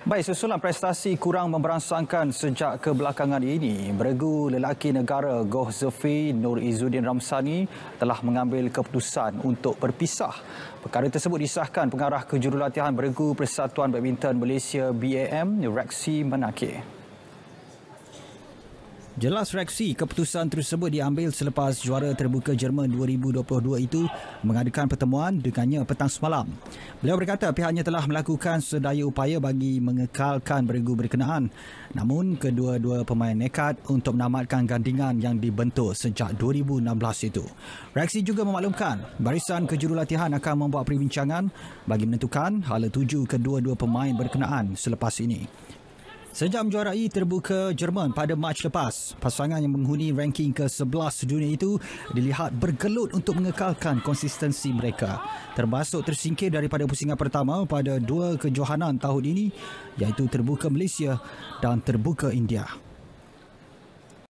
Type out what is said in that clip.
Baik, susulan prestasi kurang memberangsangkan sejak kebelakangan ini, beregu lelaki negara Goh Zafi Nur Izzuddin Ramsani telah mengambil keputusan untuk berpisah. Perkara tersebut disahkan pengarah kejurulatihan beregu Persatuan Badminton Malaysia BAM, Rexy Manakir. Jelas reaksi keputusan tersebut diambil selepas juara terbuka Jerman 2022 itu mengadakan pertemuan dengannya petang semalam. Beliau berkata pihaknya telah melakukan sedaya upaya bagi mengekalkan beregu berkenaan. Namun, kedua-dua pemain nekat untuk menamatkan gandingan yang dibentuk sejak 2016 itu. Reaksi juga memaklumkan barisan kejurulatihan akan membuat perbincangan bagi menentukan hala tuju kedua-dua pemain berkenaan selepas ini. Sejak menjuarai terbuka Jerman pada Mac lepas, pasangan yang menghuni ranking ke-11 dunia itu dilihat bergelut untuk mengekalkan konsistensi mereka. Termasuk tersingkir daripada pusingan pertama pada dua kejohanan tahun ini iaitu terbuka Malaysia dan terbuka India.